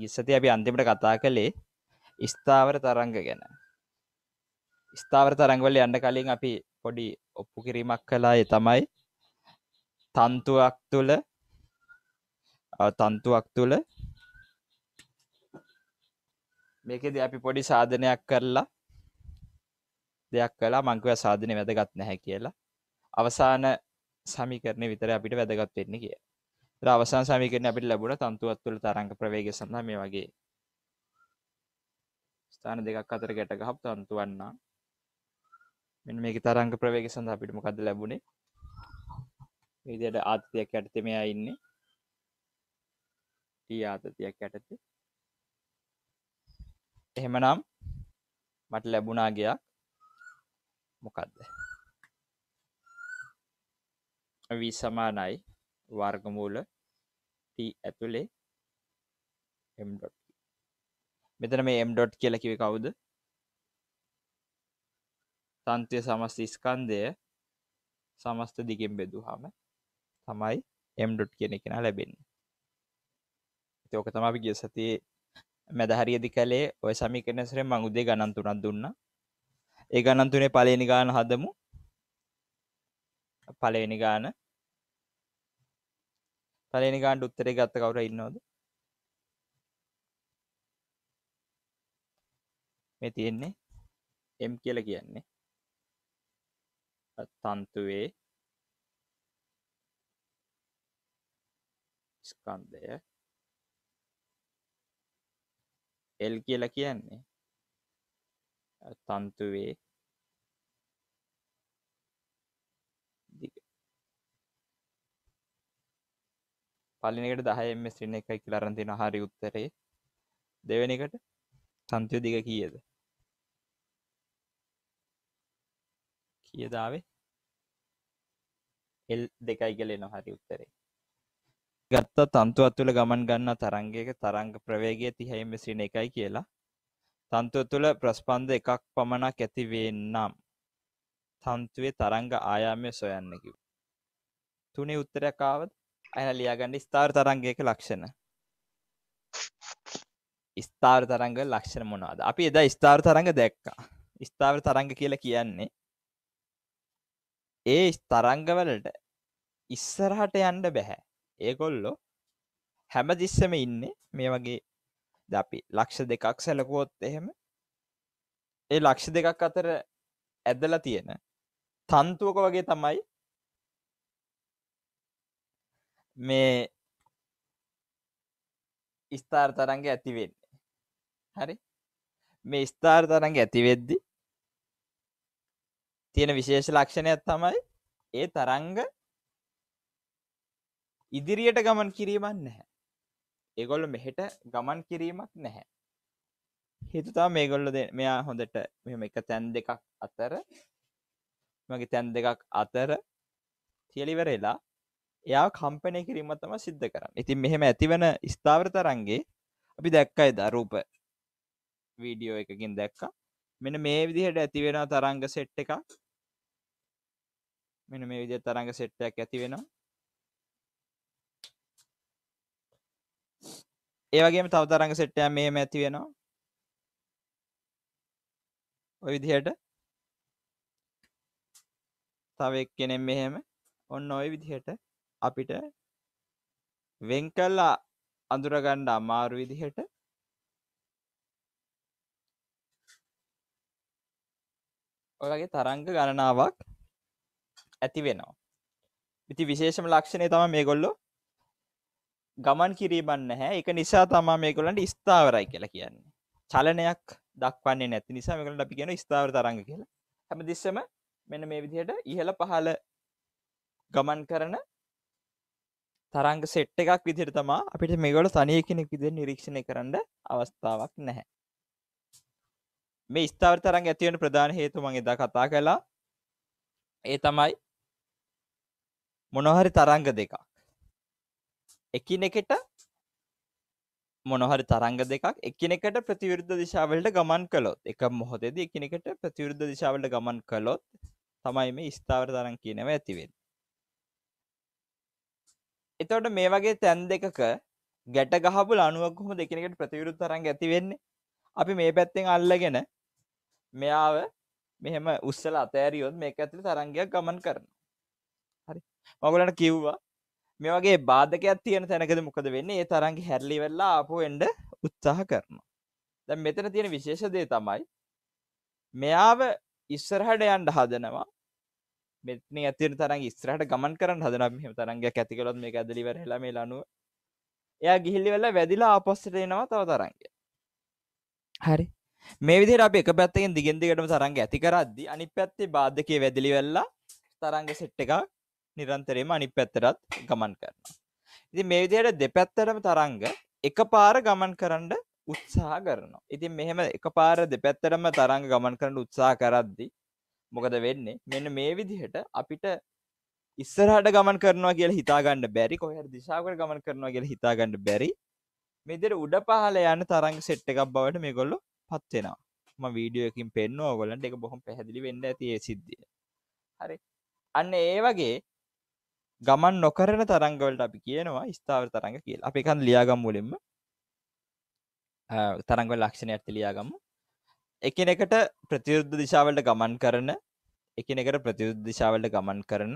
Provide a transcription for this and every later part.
ගිස්සති අපි අන්තිමට කතා කළේ ස්ථාවර තරංග ගැන ස්ථාවර තරංගවල යන්න කලින් අපි පොඩි ඔප්පු කිරීමක් කලා ය තමයි තන්තුවක් තුළ තන්තුවක් තුළ මේකෙද අපි පොඩි සාධනයක් කරලා දෙයක් කලා මංකව සාධනය වැදගත් නැහැ කියලා අවසාන සමිකරණය විතර අපිට වැදගත් වෙන්න කියලා අවසන් සමීකරණ අපිට ලැබුණ තන්තුවත් තුළ තරංග ප්‍රවේග සඳහා මේ වගේ ස්ථාන දෙකක් අතර ගැට ගහපු තන්තු වන්නා මෙන්න මේක තරංග ප්‍රවේග සඳහා අපිට මොකද ලැබුණේ මේ විදිහට ආතතියක් යටතේ මෙයා ඉන්නේ ටී ආතතියක් යටතේ එහෙමනම් මට ලැබුණා ගයක් මොකක්ද වී සමානයි වර්ගමූල ඇතුළේ එම් මෙතන මේ එම් ඩොට් කියල කිවේ කවුද තන්ත්‍රය සමස්ත ස්කන්දය සමස්ත දිගින් බෙදු හම තමයි එම්ඩොට් කියන කෙන ලැබෙන් තෝක තම අපි ගිය සතියේ මැදහරියදි කලේ ඔය සමිකනසර මංුදේ ගණන්තුනක් දුන්න ඒ ගණන්තුනේ පලනි ගාන හදමු පලවෙනි ගාන පලනි කාණ්ඩ උත්තරේ ගත්ත කවර ඉන්නවද මේ තියෙන්නේ එම් කියල කියන්නේ තන්තුවේ ස්කන්දය එල් කියලා කියන්නේ තන්තුවේ පලිනකට දහයම සින්න එකයි කියලරන්තින හරි උත්තරේ දෙවැනිකට සන්තිය දිග කියද කියදාවේ එල් දෙකයි කලේ නොහරි උත්තරේ ගත්තා තන්තුවත් තුළ ගමන් ගන්න තරංගයක තරංග ප්‍රවේගය තිහයිම සින එකයි කියලා තන්තුව තුළ ප්‍රස්පන්ද එකක් පමණක් ඇතිවෙන්නම් තන්තුවේ තරංග ආයාමය සොයන්නකිව තුනේ උත්තරයක් ආවත් ඇන ලියාගන්න ස්ථාර තරන්ගේක ලක්ෂණ ස්ථාර තරංග ලක්ෂණ මොනවාද අපි එදා ස්ථාර තරංග දැක්කා ස්ථාවර තරංග කියලා කියන්නේ ඒ තරංගවලට ඉස්සරහට යන්න බැහැ ඒකොල්ලෝ හැම දිස්සම ඉන්නේ මේ වගේ අපි ලක්ෂ දෙකක් සැලකුවොත් එහෙම ඒ ලක්ෂ දෙකක් අතර ඇදලා තියෙන තන්තුවක වගේ තමයි මේ ස්ථාර් තරන්ග ඇතිවෙන්නේ හරි මේ ස්ථාර් තරන්ග ඇතිවෙද්දි තියෙන විශේෂ ලක්ෂණයක් තමයි ඒ තරංග ඉදිරියට ගමන් කිරීමක් නැහැ ඒගොල්ල මෙහෙට ගමන් කිරීමක් නැහැ හිතුතා මේගොල්ල මෙයා හොඳට මෙම එක තැන් දෙකක් අතර මගේ තැන් දෙකක් අතර තියලිවරලා එයා කම්පනය කිරීම තම සිද්ධ කරන්න ඉතින් මෙහෙම ඇතිවන ස්ථාවර තරන්ගේ අපි දැක්කයි දරූප වීඩියෝ එකකින් දැක්ක මෙන මේ විදිහට ඇතිවෙන තරංග සෙට් එක මෙන මේ විදි තරංග සෙට්ටයක් ඇතිවෙනවා ඒවගේ තව තරංග සෙට්ටය මෙහෙම ඇතිවෙනවා ඔය විදිහට තව එක් කෙනෙම් මෙහෙම ඔන්න ඔය විදිහට අපිට වෙන් කල්ලා අඳුරගණ්ඩ අමාරු විදිහට ඔගේ තරංග ගණනාවක් ඇති වෙනවා ඉති විශේෂම ලක්ෂණය තම මේ ගොල්ලො ගමන් කිරීමන්න හැ එක නිසා තමා මේ ගොලන්ට ස්ථාවරයි කියලා කියන්නේ චලනයක් දක්වන්නේ නැති නිසා මේකට අපි කියන ස්ථාවර තරංග කියලා හැම දිස්සම මෙන මේ විදිහට ඉහළ පහළ ගමන් කරන තරංග සෙට් එකක් විදිර තමා අපිට මේගොල තනය කෙනෙක් විදි නිරීක්ෂණය කරන්න අවස්ථාවක් නැහැ මේ ස්ථාව තරංග ඇතිවන ප්‍රධාන හේතු මගේ දා කතා කළා ඒ තමයි මොනොහරි තරංග දෙකක් එකින එකට මොනොහරි තරංග දෙකක් එකනෙකට ප්‍රතිවිරුද්ධ දිශාවලට ගමන් කළොත් එක මොහොතේද එකනෙකට ප්‍රතිවිරුද්ධ දිශාවලට ගමන් කළොත් තමයි මේ ස්ථාවර තරං කියනව ඇතිවෙන් එතවට මේ වගේ තැන් දෙකක ගැට ගහපු අනුවක්හොම දෙකනකට ප්‍රතිවිරුත් තරන් ඇතිවෙන්නේ අපි මේ පැත්තෙන් අල්ලගෙන මෙයාව මෙහෙම උස්සල අතෑරියොත් මේ ඇතිල තරංගයක් ගමන් කරන හරි මගලට කිව්වා මේ වගේ බාධකයක් තියෙන තැනකද මොකද වෙන්නේ ඒ තරන්ගේ හැරලි වෙල්ලා ආපු එන්ඩ උත්සාහ කරනවා දැ මෙතන තියෙන විශේෂදේ තමයි මෙයාව ඉස්සරහට යන්ඩ හදනවා මෙ ඇතිර තරන් ස්ත්‍රහට ගමන් කරන්න හදනම් හම තරන්ගේ ඇතිකලොත් මේ ඇදලිවර හෙලම ලනුව එයා ගිහිල්ලි වෙල්ලා වැදිලා ආපස්සටේනවා තව තරන්ගේ හරි මේ විදි අප එක පැත්තෙන් දිගෙන්දිකටම තරන්ග ඇති කරද්දි අනි පැත්තේ බාධකය වැදිලි වෙල්ලා තරංග සෙට් එක නිරන්තරයම අනි පැත්තරත් ගමන් කරනවා ඉති මේ විදියට දෙපැත්තරම තරංග එක පාර ගමන් කරන්න උත්සාහ කරනවා ඉතින් මෙහෙම එක පාර දෙපැත්තරම තරංග ගමන් කරන්න උත්සා කරද්දි මොකද වෙන්නේ මෙන්න මේ විදිහට අපිට ඉස්සරහට ගමන් කරනවා කියලා හිතාගන්න බැරි කොහර දිශාකට ගමන් කරනවා කියලා හිතාගන්න බැරි මෙදිර උඩ පහල යන තරංග සෙට් එකක් බවට මේගොල්ලො පත්වෙනවා ම වීඩියෝකින් පෙන්න්න ඕගොලන්ට එක බොහොම පැහැදිලි වෙන්න ඇතියේ සිද්ධිය හරි අන්න ඒ වගේ ගමන් නොකරන තරංගවලට අපි කියනවා ස්ථාවර තරඟ කියල අපිකන් ලියාගම් මුලින්ම තරංගව ලක්ෂණ ඇත්ති ලියාගමු එකිනෙකට ප්‍රතියුද්ධ දිශාවලට ගමන් කරන එකිනෙකට ප්‍රතියුද්ධ දිශාවලට ගමන් කරන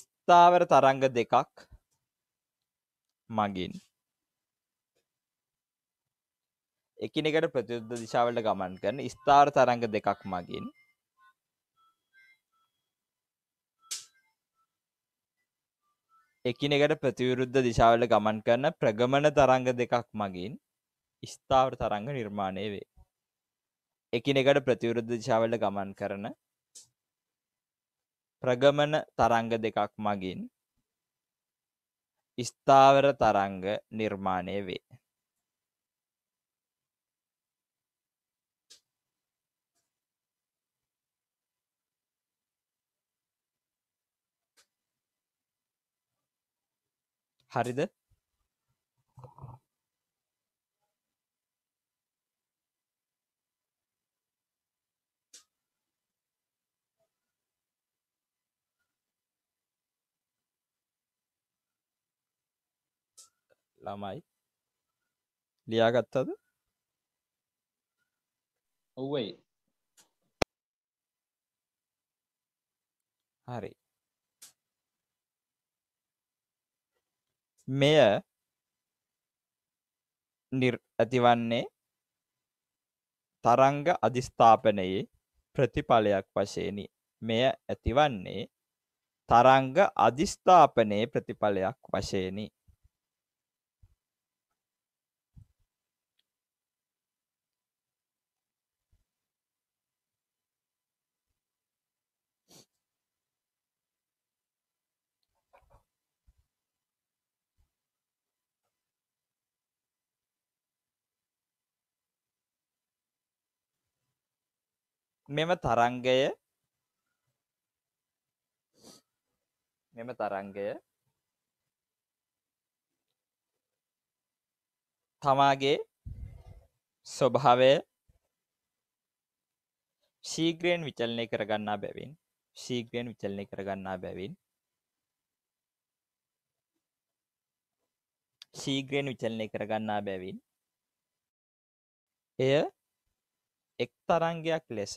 ස්ථාවර තරංග දෙකක් මගින් එකිනෙකට ප්‍රතියුද්ධ දිශාවලට ගමන් කරන ස්ථාවර තරංග දෙකක් මගින් එකිනෙකට ප්‍රතිවිරුද්ධ දිශාවල ගමන් කරන ප්‍රගමන තරංග දෙකක් මගින් ස්ථාවර තරංග නිර්මාණය වේ එකිනෙකට ප්‍රතිවරුද්ධ දිශාවලට ගමන් කරන ප්‍රගමන තරංග දෙකක් මගින් ස්ථාවර තරංග නිර්මාණය වේ. හරිද ළමයි ලියාගත්තද ඔවයි හරි මෙය ඇතිවන්නේ තරංග අධිස්ථාපනයේ ප්‍රතිඵලයක් වශයනි මෙය ඇතිවන්නේ තරංග අධිස්ථාපනයේ ප්‍රතිඵලයක් වශයනි මෙම තරංගය මෙම තරංගය තමාගේ ස්වභාවය ශීග්‍රයෙන් විචලනය කරගන්නා බැවින් ශීග්‍රයෙන් විචලනය කරගන්නා බැවින් ශීග්‍රයෙන් විචලනය කරගන්නා බැවින් එය එක් තරංගයක් ලෙස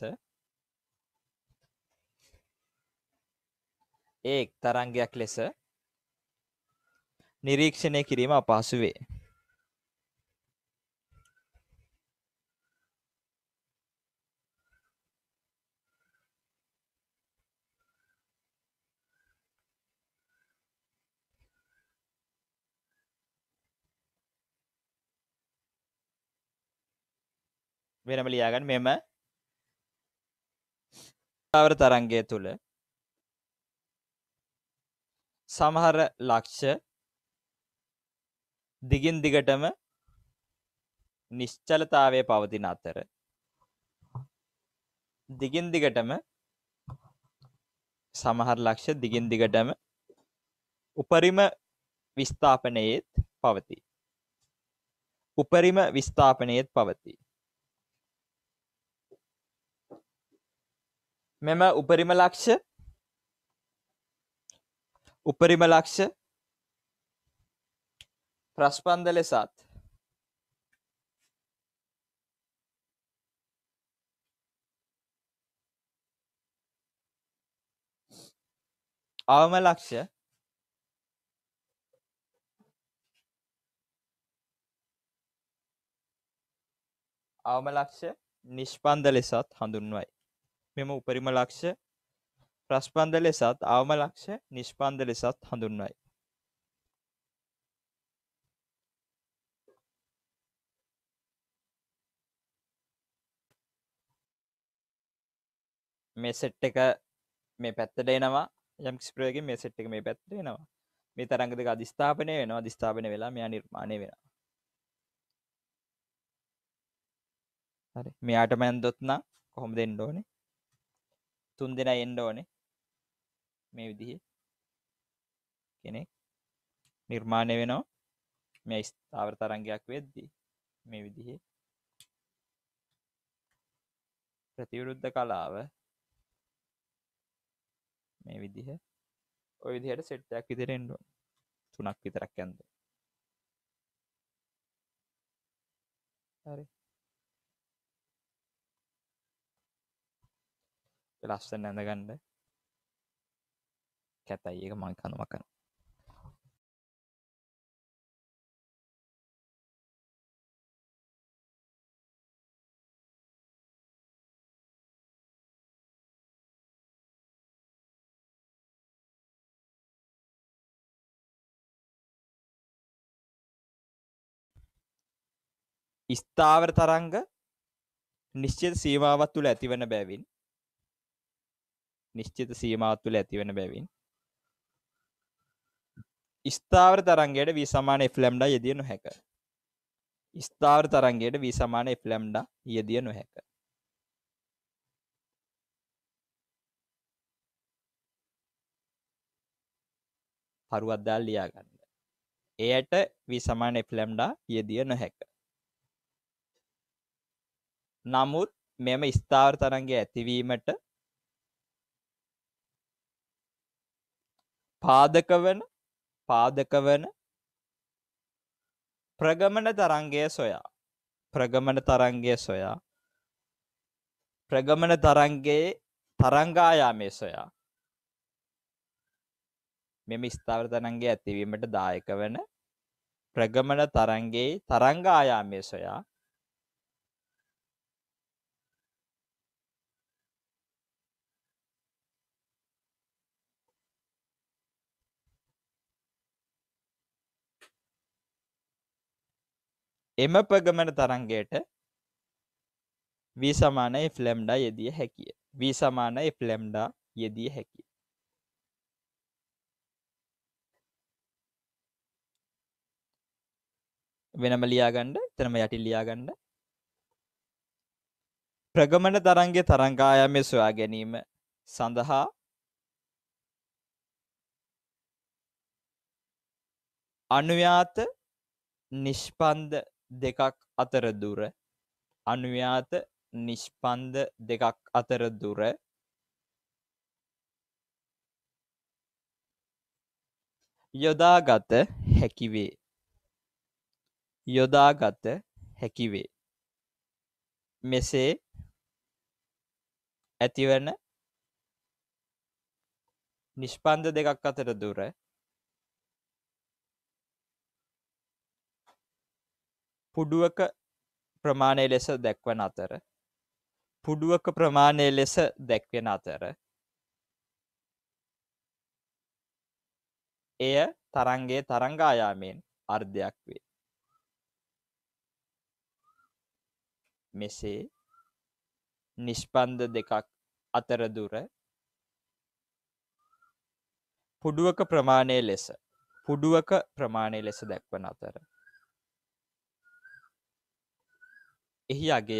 ඒ එක් තරංගයක් ලෙස නිරීක්ෂණය කිරීම අපහසු වේ. වෙනම ලියාගන්න මෙම ආවර තරංගය තුළ සමහර ලක්ෂ දිගින් දිගටම නිශ්චලතාවය පවතින අතර දිගින් දිගටම සමහර ලක්ෂ දිගින් දිගටම උපරිම විස්ථාපනයේත් පවති උපරිම විස්ථාපනයේත් පවතිී මෙම උපරිම ලක්ෂ උපරිම ලක්ෂ ප්‍රස්පන්ද ලෙසත් අවම ලක්ෂ අවම ලක්ෂ නිෂ්පන්ද ලෙසත් හඳුන්වයි මෙම උපරිම ලක්ෂ ප්‍රස්පන්ද ලෙසත් අවම ලක්ෂ නිෂ්පන්ද ලෙසත් හඳුන්වයි. මේ සෙට් එක මේ පැත්තට එනවා යම්කිස්ප්‍රයගේ මේ සෙට් එක මේ පැත්තට එනවා මේ තරංග දෙක අධිස්ථාපනය වෙනවා අධිස්ථාපන වෙලා මෙයා නිර්මාණය වෙනවා හරි මෙයාට මැන්දොත්නම් කොහොම දෙන්න ඕනේ තුන් දෙෙන එන්න ඕනේ මේ විදිහේ කෙනෙක් නිර්මාණය වෙනවා මේ ස්ථාවර තරංගයක් වෙද්දී මේ විදිහේ ප්‍රතිවිරුද්ධ කලාව මේ විදිහ ඔය විදිහට සෙට් එකක් විතර එන්න ඕන. තුනක් විතරක් යන්න. හරි. ලස්සන නැඳ ගන්න. කැතයි ඒක මං කනවා කන ස්ථාවර තරංග නිශ්චිත සීමාවත් තුළ ඇතිවන බැවින් නිශ්චිත සීමාවත් තුළ ඇතිවන බැවින් ස්ථාවර තරන්ගේයට වී සමාන ෆ්ලම්ඩ යෙදිය නොහැක ස්ථාවර තරන්ගේයට වී සමාන ෆ්ලම්ඩ යෙදිය නොහැක පරුවත්දාල් ලියාගන්න එයට වී සමාන ෆ්ලම්ඩ යෙදිය නොහැක නමුත් මෙම ස්ථාවර තරන්ගේ ඇතිවීමට පාදක වන පාදක වන ප්‍රගමන තරංගය සොයා ප්‍රගමන තරංගය සොයා ප්‍රගමන තරංගයේ තරංගායාමය සොයා මෙම ස්ථාවර තරංගයේ ඇතිවීමට දායක වන ප්‍රගමන තරංගයේ තරංගායාමය සොයා එම ප්‍රගමන තරංගයට V සමාන F ලැම්ඩා යෙදිය හැකිය. V සමාන F ලැම්ඩා යෙදිය හැකිය. වෙනම ලියාගන්න, එතනම යටි ලියාගන්න. ප්‍රගමන තරංගයේ තරංගායාමය සොයා ගැනීම සඳහා අනුයාත නිෂ්පන්ද දෙකක් අතර දුර අනුයාත නිෂ්පන්ද දෙකක් අතර දුර යොදාගත හැකිවේ යොදාගත හැකිවේ මෙසේ ඇතිවන නිෂ්පන්ද දෙකක් අතර දුර පුඩුවක ප්‍රමාණය ලෙස දැක්වන අතර පුඩුවක ප්‍රමාණය ලෙස දැක්වෙන අතර එය තරන්ගේ තරංගායාමයෙන් අර්ධයක් වේ මෙසේ නිෂ්පන්ද දෙකක් අතරදුර පුඩුවක ප්‍රමාණය ලෙස පුඩුවක ප්‍රමාණය ලෙස දැක්වන අතර එහි අගය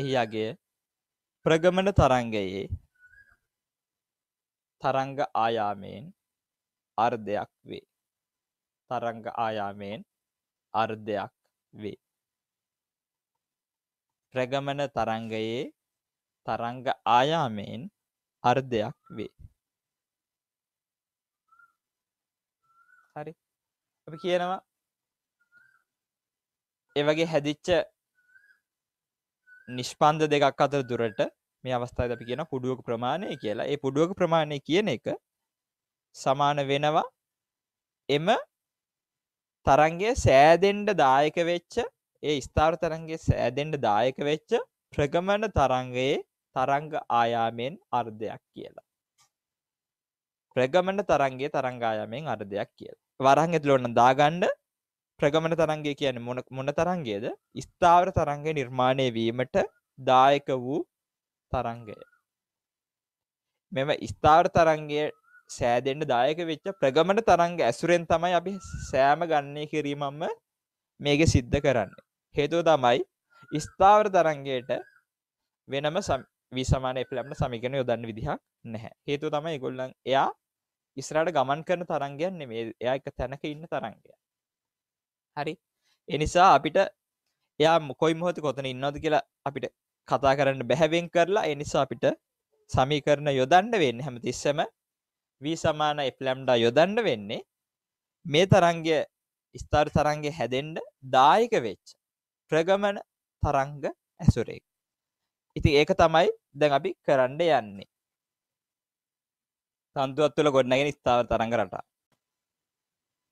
එහි අගය ප්‍රගමන තරංගයේ තරංග ආයාමයෙන් අර්ධයක් වේ. තරංග ආයාමයෙන් අර්ධයක් වේ. ප්‍රගමන තරංගයේ තරංග ආයාමයෙන් අර්ධයක් වේ. හරි. අපි කියනවා ඒවගේ හැදිච්ච නිෂ්පන්ද දෙකක් අතර දුරට මේ අවස්ථා අපි කියන පුඩුවක ප්‍රමාණය කියලා ඒ පුඩුවක ප්‍රමාණය කියන එක සමාන වෙනවා එම තරන්ගේ සෑදෙන්ඩ දායක වෙච්ච ඒ ස්ථාර තරන්ගේ සෑදෙන්ඩ දායක වෙච්ච ප්‍රගමන තරංගයේ තරංග ආයාමෙන් අර්ධයක් කියලා. ප්‍රගමන තරන්ගේ තරංගායාමෙන් අර්ධයක් කියලා. වරහන් ඇතුළොන්න දාගණ්ඩ ප්‍රගමන තරන්ගේ කියන මොන මොන තරන්ගේද ස්ථාවර තරන්ග නිර්මාණය වීමට දායක වූ තරංගය මෙම ස්ථාවර තරන්ගේ සෑදෙන්ට දායක වෙච්ච ප්‍රගමන තරංග ඇසුරෙන් තමයි අපි සෑම ගන්නේ කිරීමම්ම මේක සිද්ධ කරන්න හේතුව තමයි ස්ථාවර තරන්ගේට වෙනම විසමාන එපලම්ට සමිගෙන යොදන්න විදිහක් නැහැ හේතුව තමයි ගොල්ලන් එයා ඉස්රට ගමන් කරන තරංගයන් නෙමේ එයා එක තැනක ඉන්න තරංගය හරි එනිසා අපිට එයා මොකොයි මොහොත කොතන ඉන්නවද කියලා අපිට කතා කරන්න බැහැවෙන් කරලා එනිසා අපිට සමීකරණ යොදන්න වෙන්න හැම තිස්සම වී සමාන එප්ලම්ඩා යොදන්න වෙන්නේ මේ තරංගය ස්ථර් තරංගය හැදෙන්ඩ දායක වෙච්ච ප්‍රගමන තරංග ඇසුරෙක් ඉති ඒක තමයි දැන් අපි කරන්න යන්නේ තන්තුවත් තුළ ගොඩනගෙන ස්ථාව තරංග රටා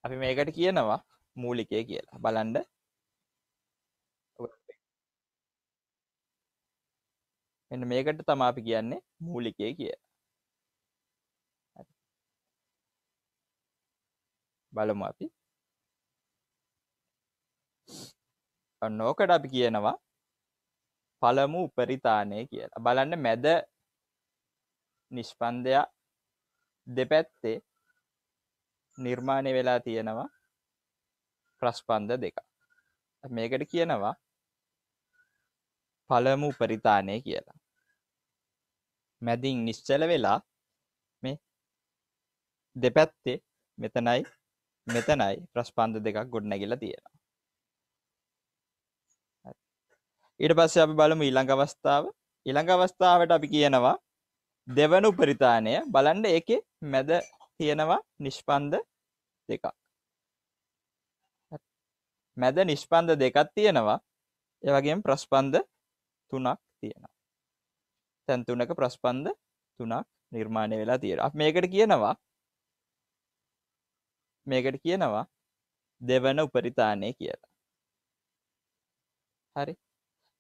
අපි මේකට කියනවා මූලිකය කියලා බලන්ඩ එන්න මේකට තමා අපි කියන්නේ මූලිකය කිය බලමු අපි නෝකට අපි කියනවා පළමු උපරිතානය කියලා බලන්න මැද නිෂ්පන්දයක් දෙපැත්තේ නිර්මාණය වෙලා තියෙනවා ප්‍රස්පන්ද දෙක මේකට කියනවා පළමු උපරිතානය කියලා මැදින් නිශ්චල වෙලා මේ දෙපැත්තේ මෙතනයි මෙතනයි ප්‍රස්පන්ද දෙකක් ගොඩනැගිලා තියෙනවා ඊට පස්සේ අපි බලමු ඊළඟ අවස්ථාව ඊළඟ අවස්ථාවට අපි කියනවා දෙවන උපරිතානය බලන්ඩ එකේ මැද තියෙනවා නිෂ්පන්ද දෙකක් මැද නිෂ්පන්ද දෙකක් තියෙනවා ඒවගේම ප්‍රස්පන්ද තුනක් තියෙනවා තැන්තුනක ප්‍රස්පන්ද තුනක් නිර්මාණය වෙලා තියෙන අප මේකට කියනවා මේකට කියනවා දෙවන උපරිතානය කියලා හරි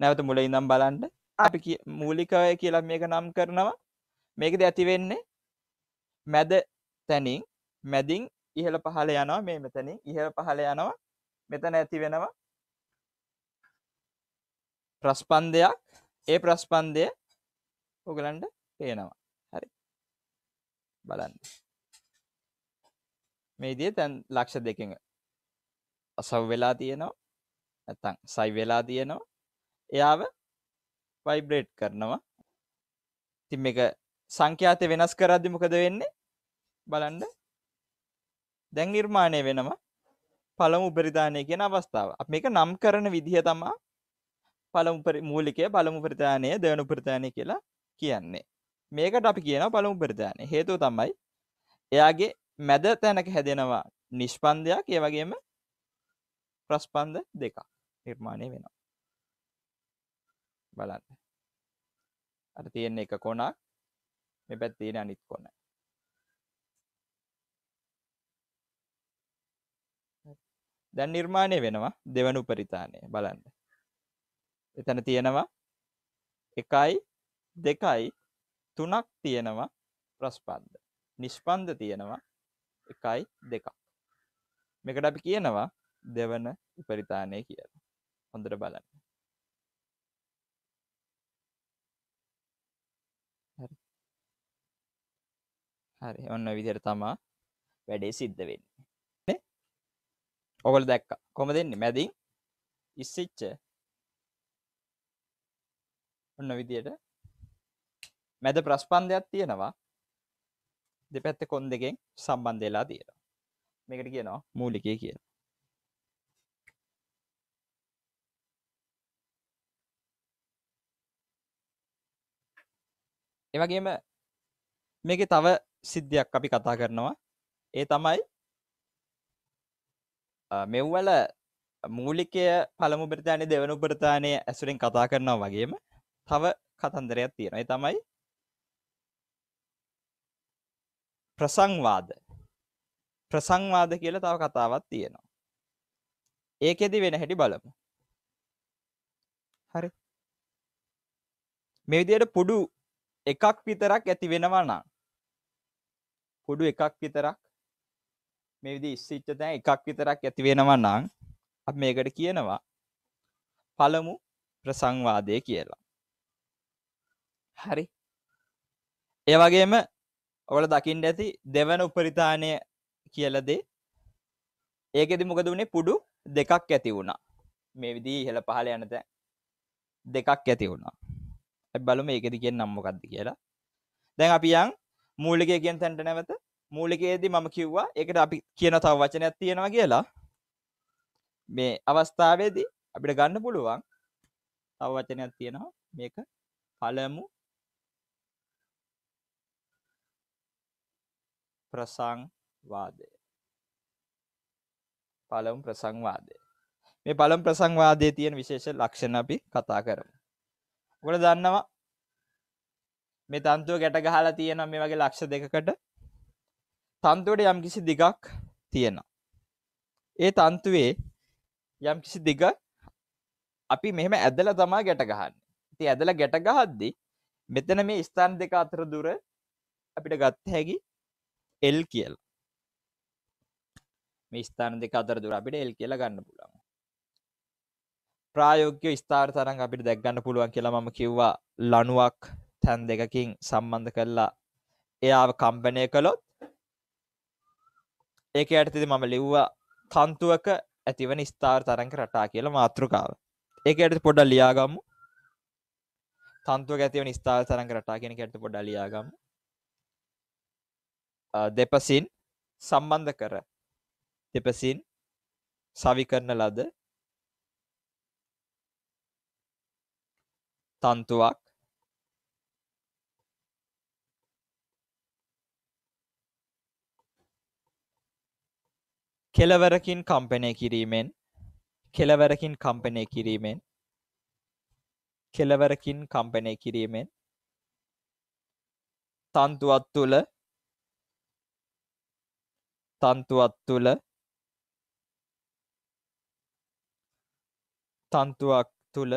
නැවත මුල ඉඳම් බලන්ඩ අපි මූලිකවය කියලා මේක නම් කරනවා මේකද ඇතිවෙන්නේ මැද තැනින් මැදින් ඉහළ පහළ යනවා මේ මෙතැනින් ඉහළ පහළ යනවා මෙතන ඇති වෙනවා ප්‍රස්පන්දයක් ඒ ප්‍රස්පන්දය ඔගලන්ට පේනවා හරි බලන්න මේදිය තැන් ලක්ෂ දෙකෙන් අසව් වෙලා තියෙනවා ඇතන් සයි වෙලා තියෙනවා එයාව වයිබ්‍රේට් කරනවා තින් එක සංඛ්‍යාතය වෙනස් කරද්දි මොකද වෙන්නේ බලන්ඩ දැන් නිර්මාණය වෙනවා පළමු උපරිධානය කියන අවස්ථාව මේක නම් කරන විදිහ තමා පළමු මූලිකය පළමු ප්‍රධානය දෙවනු ප්‍රධානය කියලා කියන්නේ මේකට අපි කියන පළමු ප්‍රධානය හේතුව තමයි එයාගේ මැද තැනක හැදෙනවා නිෂ්පන්දයක් ඒවගේම ප්‍රස්පන්ද දෙකක් නිර්මාණය වෙනවා බලන්න අර තියෙන්නේ එක කොනක් මේ පැත්තියෙන අනිත් කොනයි දැන් නිර්මාණය වෙනවා දෙවන උපරිතානය බලන්න එතන තියෙනවා එකයි දෙකයි තුනක් තියෙනවා ප්‍රස්පන්ද නිෂ්පන්ද තියෙනවා එකයි දෙකක් මෙකට අපි කියනවා දෙවන උපරිතානය කියලා හොඳට බලන්න හරි ඔන්න විදිර තමා වැඩේ සිද්ධ වෙන්න ඔගොල දැක්ක කොම දෙන්නේ මැදින් ඉස්සිච්ච ඔන්න විදියට මැද ප්‍රස්පන්දයක් තියෙනවා දෙපැත්ත කොන් දෙකෙන් සම්බන්ධලා තියෙන මේකට කියනවා මූලිකය කියන එවගේම මේක තව සිද්ධියක් අපි කතා කරනවා ඒ තමයි මෙව්වල මූලිකය පළමු බ්‍රතාානය දෙවනු ප්‍රතාානය ඇසුරෙන් කතා කරනවා වගේම තව කතන්දරයක් තියෙනයි තමයි ප්‍රසංවාද ප්‍රසංවාද කියල තව කතාවත් තියෙනවා ඒකෙදි වෙන හැටි බලමු හරි මෙවිදියට පුඩු එකක් විතරක් ඇති වෙනවා නම් පුඩු එකක් විතරක් මේ විදි ස්සිච්ච තැන් එකක් විතරක් ඇති වෙනවා නම් අප මේකට කියනවා පළමු ප්‍රසංවාදය කියලා හරි ඒවගේම ඔවල දකිින්ට ඇති දෙවන උපරිතානය කියලදේ ඒකෙදි මොකද වුණේ පුඩු දෙකක් ඇති වුණා මේ විදී ඉහළ පහල යනත දෙකක් ඇති වුණා බලු මේකෙදි කියෙන් නම්මකක්ද කියලා දැන් අපියන් මූලිකය කියෙන් තැන්ට නැවත මූලිකයේදී මම කිව්වා ඒකට අපි කියන තව වචනයක් තියෙනවා කියලා මේ අවස්ථාවේදී අපිට ගන්න පුළුවන් තව වචනයක් තියෙනවා මේක පළමු ප්‍රසංවාදය පළමු ප්‍රසංවාදය මේ පළමු ප්‍රසංවාදයේ තියෙන විශේෂ ලක්ෂණ අපි කතා කරමු. ඔගොල්ලෝ දන්නවා මේ තන්තුව ගැට ගහලා තියෙනවා මේ වගේ ලක්ෂ දෙකකට තන්තුවට යම්කිසි දිගක් තියෙනවා. ඒ තන්තුවේ යම්කිසි දිග අපි මෙහෙම ඇදලා තමා ගැට ගහන්න. ඉතින් ඇදලා ගැට ගහද්දි මෙතන මේ ස්ථාන දෙක අතර දුර අපිට ගත්ත හැකි L කියලා. මේ ස්ථාන දෙක අතර දුර අපිට L කියලා ගන්න පුළුවන්. ප්‍රායෝගික ස්ථාන තරංග අපිට දැක් ගන්න පුළුවන් කියලා මම කිව්වා ලණුවක් තැන් දෙකකින් සම්බන්ධ කරලා එයාව කම්පනය කළොත් ඒක යටතිද මම ලිව්වා තන්තුවක ඇතිවන ස්ථාර් තරංක රටා කියල මාතෘකාව ඒක ඇයට පොඩ ලියාගම්මු තන්තුව ඇතිවන ස්ථාර් තරංක රටා කියෙන ඇයට පොඩ ලියාගම් දෙපසින් සම්බන්ධ කර දෙපසින් සවි කරන ලද තන්තුවක් කෙලවරකින් කම්පනය කිරීමෙන් කෙලවරකින් කම්පනය කිරීමෙන් කෙලවරකින් කම්පනය කිරීමෙන් තන්තුවත් තුළ තන්තුවත් තුළ තන්තුවක් තුළ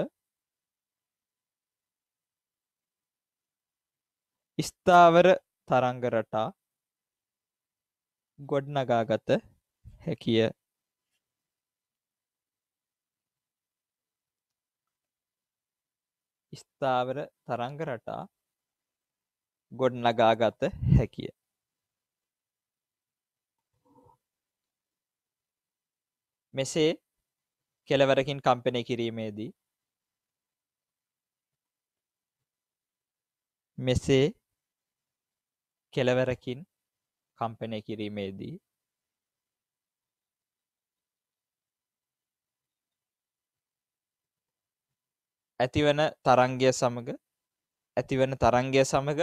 ස්ථාවර තරංගරටා ගොඩ්නගාගත හැකිය ස්ථාවර තරංග රටා ගොඩනගාගත හැකිය. මෙසේ කෙලවරකින් කම්පනය කිරීමේදී මෙසේ කෙලවරකින් කම්පනය කිරීමේදී ඇතිවන තරංගය සමඟ ඇතිවන තරංගය සමඟ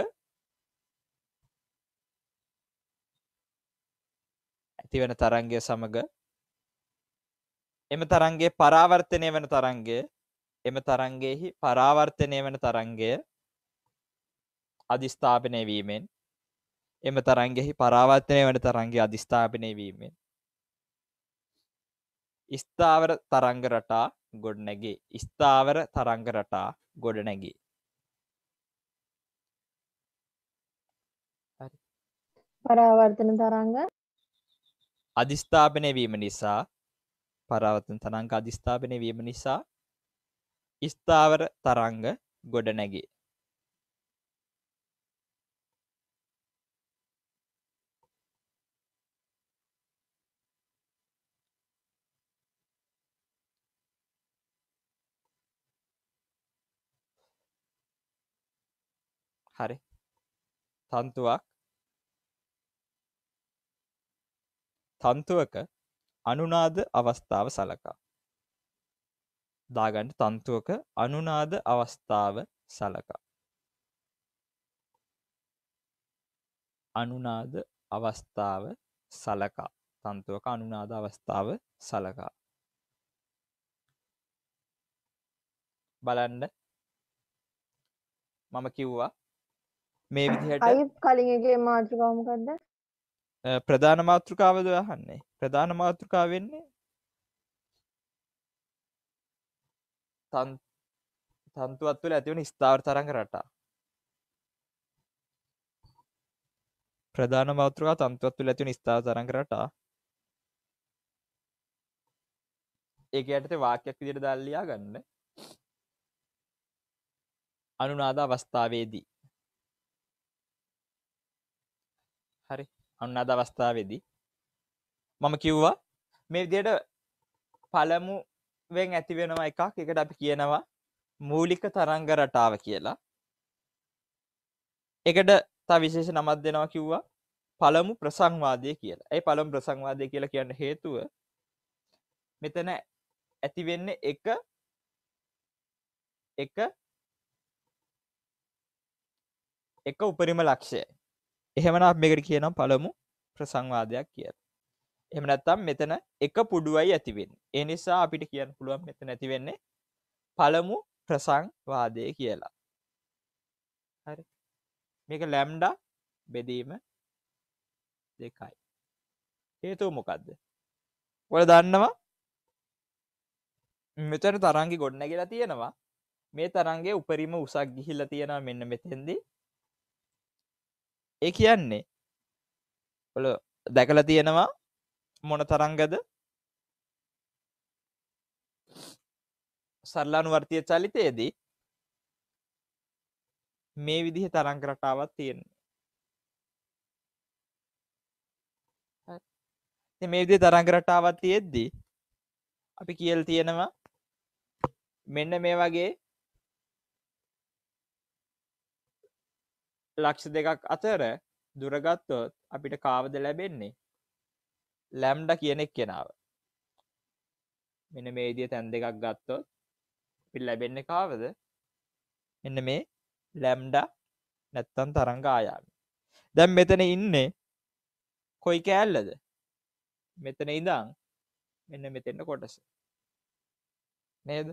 ඇතිවන තරංගය සමඟ එම තරන්ගේ පරාවර්තනය වන තරන්ගේ එම තරන්ගේහි පරාවර්තනය වන තරන්ගය අධිස්ථාපනය වීමෙන් එම තරන්ගෙහි පරාවර්තනය වන තරන්ගේ අධිස්ථාපනය වීමෙන් ස්ථාවර තරංග රටා ගොඩනැගේ ස්ථාවර තරංග රටා ගොඩනැගේ පරාවර්තන තරංග අධිස්ථාපනය වීම නිසා පරාවතන තරංග අධිස්ථාපනය වීම නිසා ස්ථාවර තරංග ගොඩනැගේ හරි තන්තුවක් තන්තුවක අනුනාද අවස්ථාව සලකා දාගන්න තන්තුවක අනුනාද අවස්ථාව සලකා අනුනාද අවස්ථාව සලකා තන්තුවක අනුනාද අවස්ථාව සලකා බලන්න මම කිව්වා මේ විදිහට අයි කලින්ගේ මාතෘකාමකක්ද ප්‍රධාන මාතෘකාවද අහන්නේ ප්‍රධාන මාතෘකා වෙන්නේ තන්තුවත් තුළ ඇතිවන ස්ථාර් තරඟ රටා ප්‍රධාන මාතෘකා තන්තුවත් තුළ ඇතිවන ස්ථාර තරඟ රටා ඒක යටතේ වාක්‍යයක් විදිහට දාලා ලියා ගන්න අනුනාද අවස්ථාවේදී අන්න අද අවස්ථාවේදී මම කිව්වා මේ විදියට පළමුුවෙන් ඇති වෙනවා එකක් එකට අපි කියනවා මූලික තරංග රටාව කියලා එකට තා විශේෂ නමත් දෙනවා කිව්වා පළමු ප්‍රසංවාදය කියලා ඇයි පළම් ප්‍රසංවාදය කියලා කියන්න හේතුව මෙතන ඇතිවෙන්න එක එක එක උපරිම ලක්ෂය එහෙමනක් මේකට කියනම් පළමු ප්‍රසංවාදයක් කියල එමනත්තම් මෙතන එක පුඩුවයි ඇතිවෙන් එනිසා අපිට කියන්න පුළුවන් මෙත නැතිවෙන්නේ පළමු ප්‍රසංවාදය කියලා හරි මේක ලැම්ඩා බෙදීම දෙකයි හේතුව මොකක්ද ඔල දන්නවා මෙතන තරංගි ගොඩනැ කියලා තියෙනවා මේ තරන්ගේ උපරිම උසක් ගිහිල්ල තියෙනවා මෙන්න මෙතෙන්දී ඒ කියන්නේ ඔල දැකලා තියෙනවා මොන තරංගද සරලානුවර්තිය චලිතයේදී මේ විදිහ තරංග රටාවක් තියෙන්නේ මේ විදිහ තරංග රටාවක් තියෙද්දී අපි කියල් තියෙනවා මෙන්න මේ වගේ ලක්ෂ දෙකක් අතර දුරගත්තොත් අපිට කාවද ලැබෙන්නේ ලැම්ඩ කියනෙක් කෙනාව මෙන මේදිය තැන් දෙකක් ගත්තොත් පිල් ලැබෙන්න කාවද එන්න මේ ලැම්ඩ නැත්තන් තරංග ආයාම දැම් මෙතන ඉන්නේ කොයි කෑල්ලද මෙතන ඉදං මෙන්න මෙතෙන්න කොටස නේද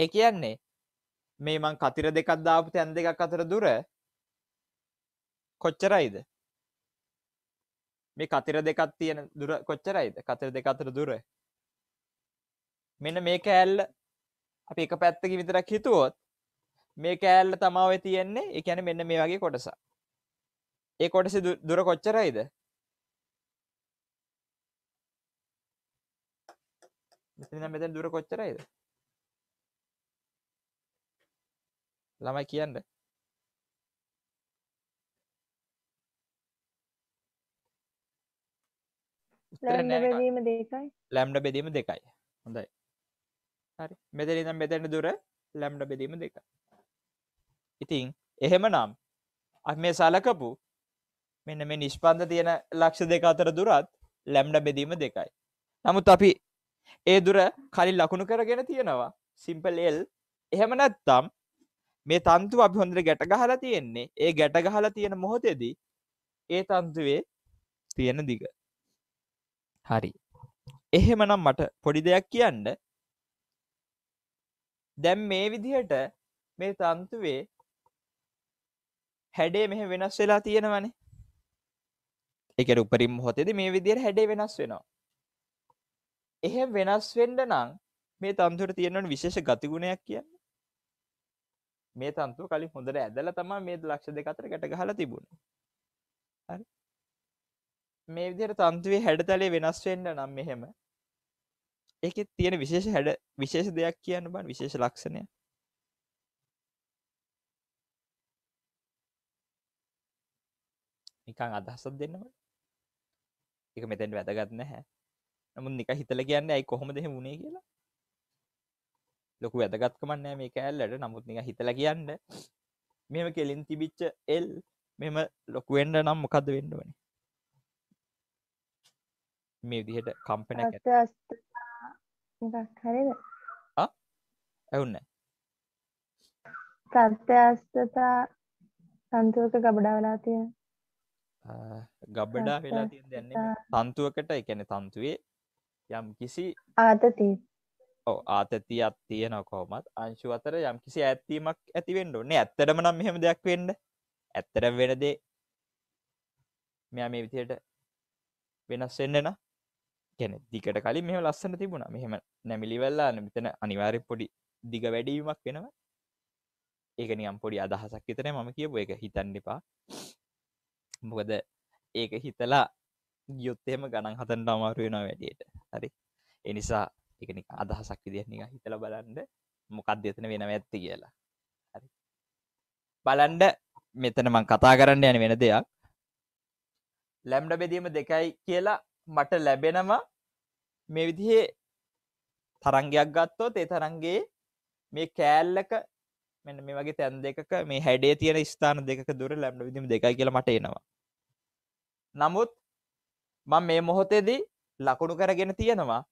ඒ කියන්නේ මේ මං කතිර දෙකක් දාපු තැන් දෙකක් අතර දුර කොච්චරයිද මේ කතිර දෙකක් තියෙන දුර කොච්චරයිද කතිර දෙක අතර දුර මෙන්න මේ කෑල්ල අපි එක පැත්තක විතරක් හිතුවොත් මේ කෑල්ල තමාව තියෙන්නේ එකැන මෙන්න මේ වගේ කොටස ඒ කොටස දුර කොච්චරයිද මෙතන මෙතන දුර කොච්චරයිද ළමයි කියන්න ලැම්ඩ බෙදීම දෙකයි හොඳයි හරි මෙතන ඉඳන් මෙතැන දුර ලැම්ඩ බෙදීම දෙක ඉතින් එහෙම නම් අපි මේ සලකපු මෙන්න මේ නිෂ්පන්ද තියෙන ලක්ෂ දෙක අතර දුරත් ලැම්ඩ බෙදීම දෙකයි නමුත් අපි ඒ දුර කලින් ලකුණු කරගෙන තියෙනවා සිම්පල් එල් එහෙම නැත්තම් මේ තන්තුව අපි හොඳට ගැට ගහලා තියෙන්නේ ඒ ගැට ගහලා තියෙන මොහොතේදී ඒ තන්තුවේ තියෙන දිග හරි එහෙමනම් මට පොඩි දෙයක් කියන්න දැන් මේ විදිහට මේ තන්තුවේ හැඩේ මෙහ වෙනස් වෙලා තියෙනවනේ එක උපරිම් හොතේද මේ විදියට හැඩේ වෙනස් වෙනවා එහෙ වෙනස් වෙන්න නම් මේ තන්තුර තියෙනවන විශේෂ ගතිගුණයක් කියන්න මේ තන්තු කලින් හොඳට ඇදල තමා මේ ලක්ෂ දෙක අතර ගැට ගහලා තිබුණා මේ විදිහට තන්තුවේ හැඩතලේ වෙනස් වෙන්න නම් මෙහෙම ඒකේ තියෙන විශේෂ හැඩ විශේෂ දෙයක් කියන්න බන් විශේෂ ලක්ෂණය නිකන් අදහසක් දෙන්නවට එක මෙතැන් වැදගත් නැහැ නමුත් නික හිතල කියන්න ඇයි කොහොමද එහෙම වුණේ කියලා ලොකු වැදගත්කමන්න මේ කෑල්ලට නමුත් නික හිතල කියන්න මෙම කෙලින් තිබිච්ච එල් මෙම ලොකුවෙන්ඩ නම් මොකද වෙන්නවන මේ දිහට කම්පන හරිද ඇවුන්න ප්‍රත්‍යස්ථතා සන්තුවක ගබඩාවලා තියෙන ගබ්බඩා වෙලා තිය දෙන්නේ තන්තුවකට එකන තන්තුවේ යම් කිසි ආතතිී ආතතියක් තියෙන කොහොමත් අංශු අතර යම් කිසි ඇත්වීමක් ඇතිවෙන්ඩ ඕනේ ඇත්තටම නම් මෙහෙම දෙයක් වෙන්න ඇත්තට වෙනදේ මෙයා මේ විතියට වෙනස්වෙන්නන ගැන දිකට කලින් මෙම ලස්සන තිබුණ මෙහෙම නැමිලිවෙල්ලාන මෙතන අනිවාරය පොඩි දිග වැඩීමක් වෙනවා ඒක නියම් පොඩි අදහසක් විතන මම කියපු එක හිතන්න එපා මොකද ඒක හිතලා යුත්තෙම ගණන් හතන්ට අමාරුවෙනවා වැඩියට හරි එනිසා එකනි අදහසක් විදිහ නික හිතල බලන්ඩ මොකක් දෙතන වෙනව ඇත්ති කියලා හරි බලන්ඩ මෙතන මං කතා කරන්න යන වෙන දෙයක් ලැම්ඩ බෙදීම දෙකයි කියලා මට ලැබෙනවා මේ විදිහේ තරංගයක් ගත්තෝ තේ තරන්ගේ මේ කෑල්ලක මෙ මේ වගේ තැන් දෙක මේ හැඩේ තියෙන ස්ථාන දෙක දුර ලැබ්ඩ විදිම දෙකයි කියලා මට එනවා නමුත් මං මේ මොහොතේදී ලකුණු කරගෙන තියෙනවා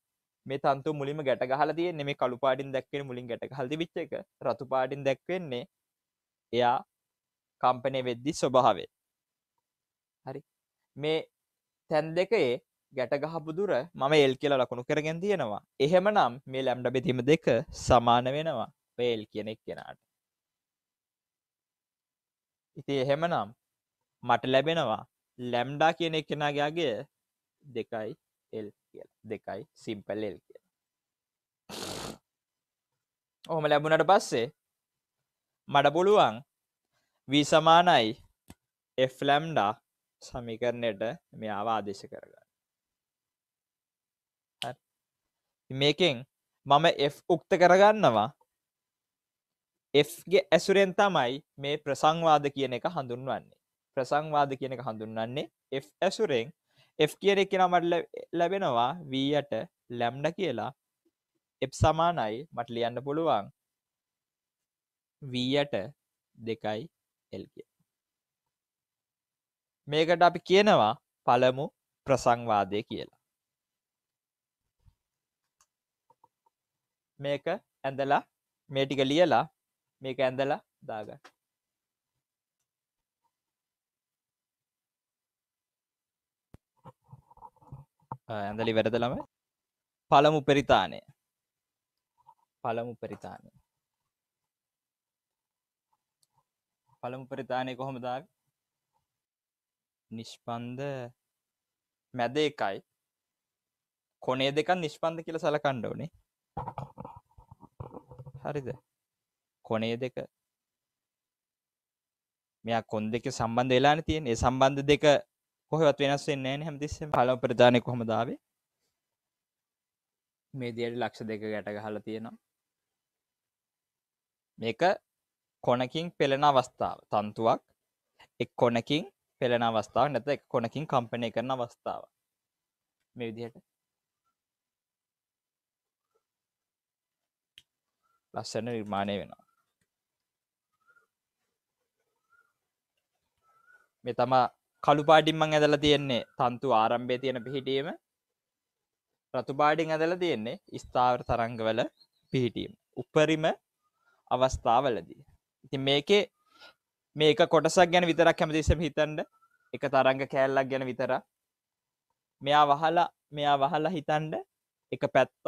මේ තන්තු මුලින්ම ගැට ගහලා තියෙන්නේ මේ කළු පාටින් දැක්වෙන මුලින් ගැට ගහලා තිබිච්ච එක රතු පාටින් දැක්වෙන්නේ එයා කම්පණය වෙද්දි ස්වභාවය. හරි. මේ තැන් දෙකේ ගැට ගහපු දුර මම L කියලා ලකුණු කරගෙන තියෙනවා. එහෙමනම් මේ ලැම්ඩා බෙදීම දෙක සමාන වෙනවා. ඔය L කියන එක්කෙනාට. ඉතින් එහෙමනම් මට ලැබෙනවා ලැම්ඩා කියන එක්කෙනාගේ අගය 2යි L. කියලා දෙකයි සිම්පල් එල් කියලා ඔහොම ලැබුණට පස්සේ මඩ පුළුවන් වී සමානයි එෆ්ලම්ඩා සමිකරණයට මේ ආවාදේශ කරගන්න මේකෙන් මම F උක්ත කරගන්නවා Fගේ ඇසුරෙන් තමයි මේ ප්‍රසංවාද කියන එක හඳුන්වන්නේ ප්‍රසංවාද කියන එක හඳුන්වන්නේ F ඇසුරෙන් F කියන එක නමට ලැබෙනවා වීයට ලැම්ඩ කියලා එප් සමානයි මට ලියන්න පුළුවන් වීයට දෙකයි එල් කිය මේකට අපි කියනවා පළමු ප්‍රසංවාදය කියලා මේක ඇඳලා මේටික ලියලා මේක ඇඳලා දාගන්න ඇඳලි වැරදලම පළමු පරිතානය පළමු පරිතානය පළමු පරිතානය කොහොමදා නිෂ්පන්ද මැද එකයි කොනේ දෙක නිෂ්පන්ද කියල සලකණ්ඩ ඕනේ හරිද කොනේ දෙක මෙයා කොන් දෙක සම්බන්ධ වෙලාන තියෙන් ඒ සම්බන්ධ දෙක කොහවත් වෙනස්සෙන්නේ හැම තිස්සෙම පල ප්‍රධානය කොහොමදාව මේ දියට ලක්ෂ දෙක ගැට ගහල තියෙනවා මේක කොනකින් පෙළෙන අවස්ථාව තන්තුවක් එක් කොනකින් පෙළෙන අවස්ථාව නැත එක කොනකින් කම්පනය කරන අවස්ථාව මේ විදිහට ලස්සන නිර්මාණය වෙනවා මේ තමා කළුපාඩිම්මං ඇදලා තියෙන්නේ තන්තු ආරම්භය තියෙන පිහිටීම රතුපාඩිං ඇදලා තියෙන්නේ ස්ථාවර තරංගවල පිහිටීම උපරිම අවස්ථාවලදී ඉතින් මේකේ මේක කොටසක් ගැන විතරක් හැමතිස්සම හිතන්ඩ එක තරංග කෑල්ලක් ගැන විතර මෙයා වහලා මෙයා වහලා හිතන්ඩ එක පැත්තක්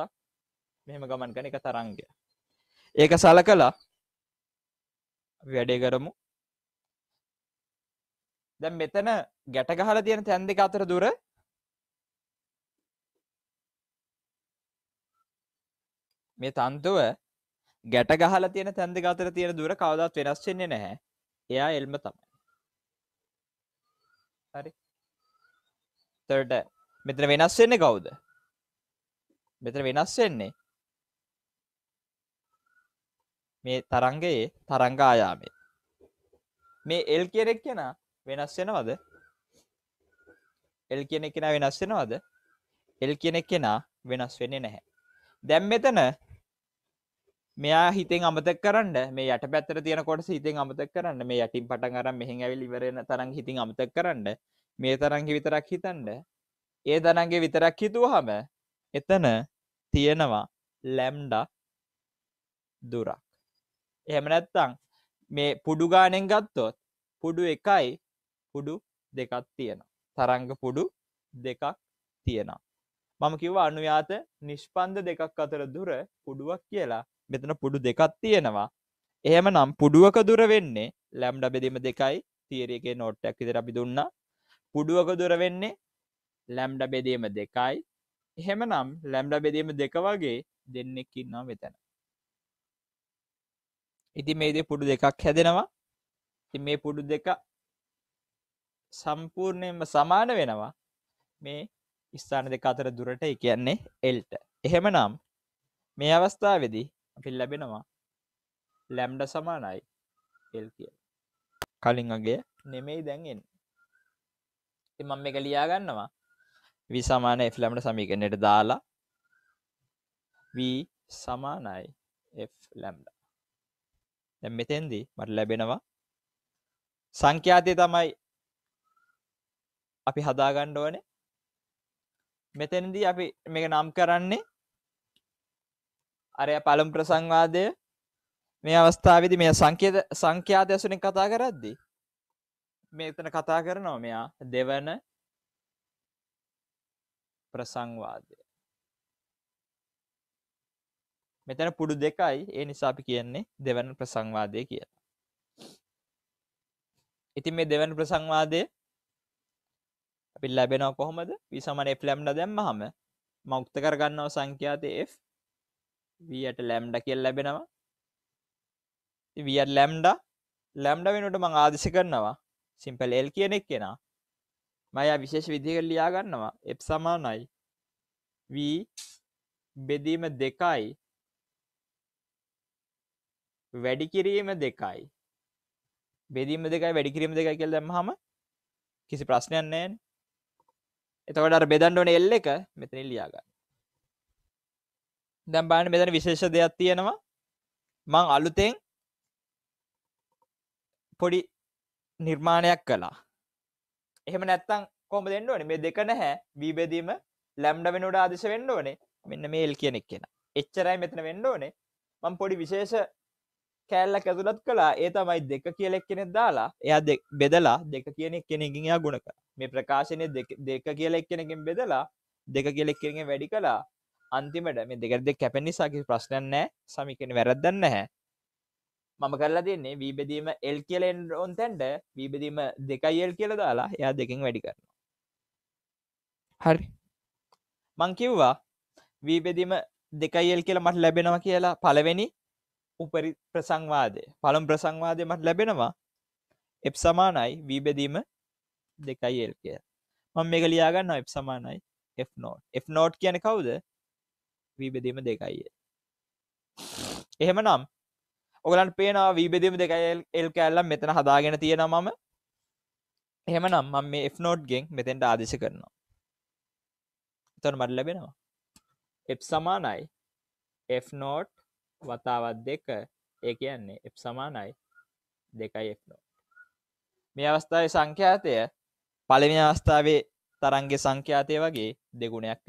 මෙහෙම ගමන් ගැන එක තරංගය ඒක සල කලා වැඩේ කරමු දැ මෙතන ගැට ගහල තියෙන තැන් දෙක අතර දුර මේ තන්තුව ගැට ගහල තියෙන තැන්දි අතර තියෙන දුර කවදත් වෙනස්වෙන්නේ නැහැ එයා එල්ම තමයි හරි තට මෙතන වෙනස් වෙන්නේ කවුද මෙතන වෙනස් වෙන්නේ මේ තරංගයේ තරංග ආයාමේ මේ එල් කෙරෙක් කෙනා වෙනස් වෙනවද එල් කියන කෙනා වෙනස් වෙනවද එල් කියන කෙනා වෙනස් වෙන්නේ නැහැ දැම් මෙතන මෙයා හිතෙන් අමතක් කරන්න මේ යට පැත්තර තියෙන කොටස හිතෙන් අමතක් කරන්න මේ යටින් පටන් අරම් මෙහෙන් ඇවිල් ඉවරෙන තරම් හිතින් අමතක් කරන්න මේ තරන්ගේ විතරක් හිතන්ඩ ඒ තරන්ගේ විතරක් හිතුවහම එතන තියෙනවා ලැම්ඩා දුරක් එහෙම නැත්තං මේ පුඩු ගානෙන් ගත්තොත් පුඩු එකයි පුඩු දෙකක් තියෙන තරංග පුඩු දෙකක් තියෙන මම කිව්ව අනුයාත නිෂ්පන්ද දෙකක් අතර දුර පුඩුවක් කියලා මෙතන පුඩු දෙකක් තියෙනවා එහෙම නම් පුඩුවක දුර වෙන්නේ ලැම්ඩ බෙදීම දෙකයි තීරයගේ නෝට්ටක් විදර අපි දුන්න පුඩුවක දුර වෙන්නේ ලැම්ඩ බෙදීම දෙකයි එහෙම නම් ලැම්ඩ බෙදීම දෙක වගේ දෙන්නෙක් ඉන්නවා මෙතැන ඉති මේදේ පුඩු දෙකක් හැදෙනවා ති මේ පුඩු දෙක සම්පූර්ණයෙන්ම සමාන වෙනවා මේ ස්ථාන දෙක අතර දුරට කියන්නේ එල්ට එහෙම නම් මේ අවස්ථාවදී අපි ලැබෙනවා ලැම්ඩ සමානයි එල් කිය කලින් අගේ නෙමෙයි දැන්ෙන් එමම් එක ලියාගන්නවා වී සමාන F ලැම්ඩ සමීකරණයට දාලා වී සමානයි F ලැම්ඩ දැන් මෙතෙන්දී මට ලැබෙනවා සංඛ්‍යාතය තමයි අපි හදාගණ්ඩ ඕනේ මෙතැනදී අපි මේක නම් කරන්නේ අරය පළම් ප්‍රසංවාදය මේ අවස්ථාවවිදි මේ සංකේත සංඛ්‍යාත ඇසුනෙන් කතා කරද්දි මේතන කතා කරනවා මෙයා දෙවන ප්‍රසංවාදය මෙතැන පුඩු දෙකයි ඒ නිසා අපි කියන්නේ දෙවන ප්‍රසංවාදය කියලා ඉතින් මේ දෙවන ප්‍රසංවාදය අපි ලැබෙනව කොහොමද වී සමන ෆ්ලම්ඩ දැම්ම හම මක්ත කරගන්නව සංඛ්‍යාතය F වීයට ලැම්ඩ කියල් ලැබෙනවා වියත් ලැම්ඩ ලැම්ඩ වෙනට මං ආදිසි කරනවා සිම්පල් එල් කියනෙක් කෙනා මය විශේෂ විදිහක ලියා ගන්නවා එප් සමානයි වී බෙදීම දෙකයි වැඩි කිරීම දෙකයි බෙදීම දෙකයි වැඩිකිරීම දෙකයි කෙල් දැම් හම කිසි ප්‍රශ්නයන් නෑන් එතකට බෙදන්ඩෝන එල්ල එක මෙතන ලියාගන්න දැම් බාන මෙතන විශේෂ දෙයක් තියෙනවා මං අලුතෙන් පොඩි නිර්මාණයක් කලා එහෙම නැත්තං කොම දෙන්න ඕනේ මේ දෙක නැහැ බීබෙදීම ලැම්ඩ වෙනට ආදිශ වෙන්න ඕනේ මෙන්න මේල් කියනෙක් කියෙන එච්චරයි මෙතන වෙන්න ඕනේ මං පොඩි විශේෂ කෑල්ලක් ඇතුළත් කලා ඒ තමයි දෙක කියලෙක් කෙනෙක් දාලා එයා බෙදලා දෙක කියනෙක් කෙනෙකින් එයා ගුණක මේ ප්‍රකාශනය දෙක කියලෙක් කෙනකින් බෙදලා දෙක කියලෙක් කෙනෙ වැඩි කලා අන්තිමට මේ දෙකරද කැපෙන නිසාකි ප්‍රශ්නයන් නෑ සමිකෙන වැරද්දන්න හැ මම කරලා දෙන්නේ වීබෙදීම එල් කියලෙන් ඔොන් තැන්ට වීබෙදීම දෙකයිල් කියල දාලා එයා දෙකින් වැඩි කරනවා හරි මංකිව්වා වීබෙදීම දෙකයිල් කියලා මට ලැබෙනවා කියලා පළවෙනි උපරි ප්‍රසංවාදය පළම් ප්‍රසංවාදය මට ලැබෙනවා එප් සමානයි වීබැදීම දෙකයි එල්කය මං මේක ලියාගන්න එප් සමානයි F නෝට් F නෝට් කියන කවුද වීබැදීම දෙකයිය එහෙම නම් ඔගලන් පේනවා වීබෙදීම දෙකයි එල් කෑල්ලම් මෙතන හදාගෙන තියෙන මම එහෙම නම් මම මේ F නෝට් ගෙන් මෙතෙන්ට ආදේශ කරනවා එතන මට ලැබෙනවා F සමානයි F නෝට් වතාවත් දෙක ඒ කියන්නේ එ සමානයි දෙකයි එ්නෝ මේ අවස්ථාව සංඛ්‍යාතය පළවෙනි අවස්ථාවේ තරන්ගේ සංඛ්‍යාතය වගේ දෙගුණයක් වෙන